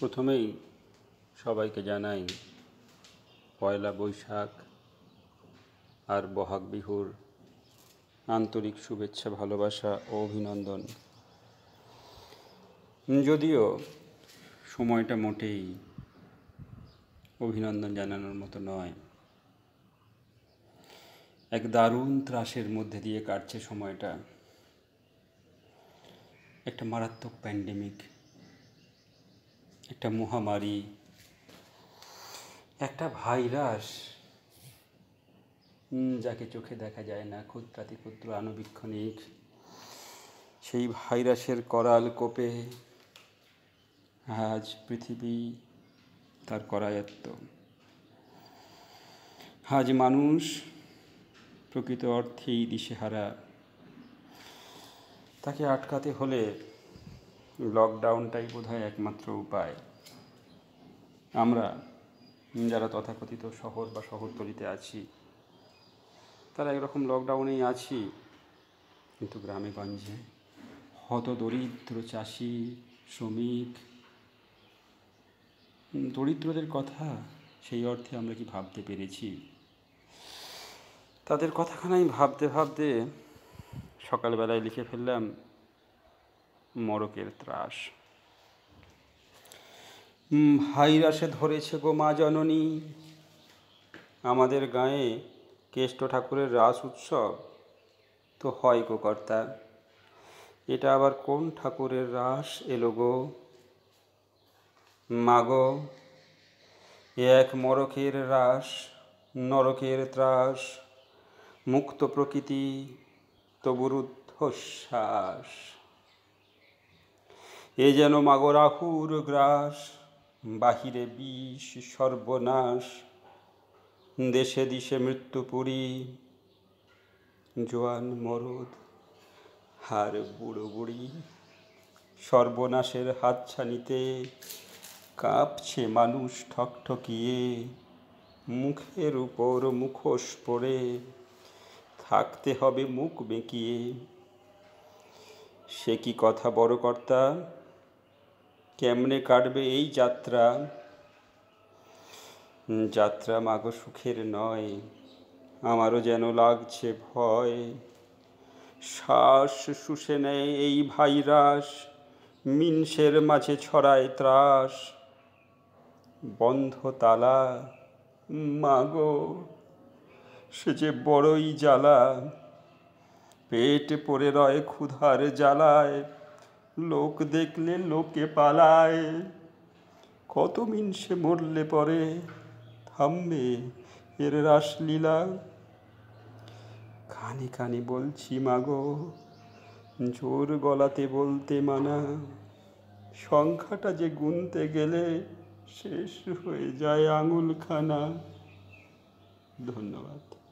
প্রথমেই সবাইকে জানাই পয়লা বৈশাখ আর বহাগ বিহুর আন্তরিক শুভেচ্ছা ভালোবাসা ও অভিনন্দন যদিও সময়টা মোটেই অভিনন্দন জানানোর মতো নয় এক দারুণ ত্রাসের মধ্যে দিয়ে কাটছে সময়টা একটা মারাত্মক প্যান্ডেমিক একটা মহামারী একটা ভাইরাস যাকে চোখে দেখা যায় না ক্ষুদ্র আণুবীক্ষণিক সেই ভাইরাসের করাল কোপে আজ পৃথিবী তার করায়ত্ত আজ মানুষ প্রকৃত অর্থেই দিশেহারা তাকে আটকাতে হলে লকডাউনটাই বোধহয় একমাত্র উপায় আমরা যারা তথাকথিত শহর বা শহরতলিতে আছি তারা একরকম লকডাউনেই আছি কিন্তু গ্রামে গঞ্জে হত দরিদ্র চাষি শ্রমিক দরিদ্রদের কথা সেই অর্থে আমরা কি ভাবতে পেরেছি তাদের কথাখানাই ভাবতে ভাবতে সকালবেলায় লিখে ফেললাম মরকের ত্রাস হাইরাসে ধরেছে গো মা জননী আমাদের গায়ে কেষ্ট ঠাকুরের রাস উৎসব তো হয় গো কর্তা এটা আবার কোন ঠাকুরের রাস এলো গো মাগ এক মরকের রাস নরকের ত্রাস মুক্ত প্রকৃতি তবু রুদ্ধশ্বাস এ যেন মাগরাহুর গ্রাস বাহিরে বিষ সর্বনাশ দেশে দিশে মৃত্যুপুরী জোয়ান মরদ হার বুড়ো বুড়ি সর্বনাশের হাতছানিতে কাঁপছে মানুষ ঠকঠকিয়ে মুখের উপর মুখোশ পরে থাকতে হবে মুখ বেঁকিয়ে সে কি কথা বড় কর্তা কেমনে কাটবে এই যাত্রা যাত্রা মাগো সুখের নয় আমারও যেন লাগছে ভয় শ্বাস শুষে নেয় এই ভাইরাস মিনসের মাঝে ছড়ায় ত্রাস বন্ধ তালা মাগো সে যে বড়ই জ্বালা পেট পড়ে রয় ক্ষুধার জ্বালায় লোক দেখলে লোকে পালায় কত সে মরলে পরে থামবে এর রাসলীলা কানে কানে বলছি মাগো জোর গলাতে বলতে মানা সংখ্যাটা যে গুনতে গেলে শেষ হয়ে যায় আঙুলখানা ধন্যবাদ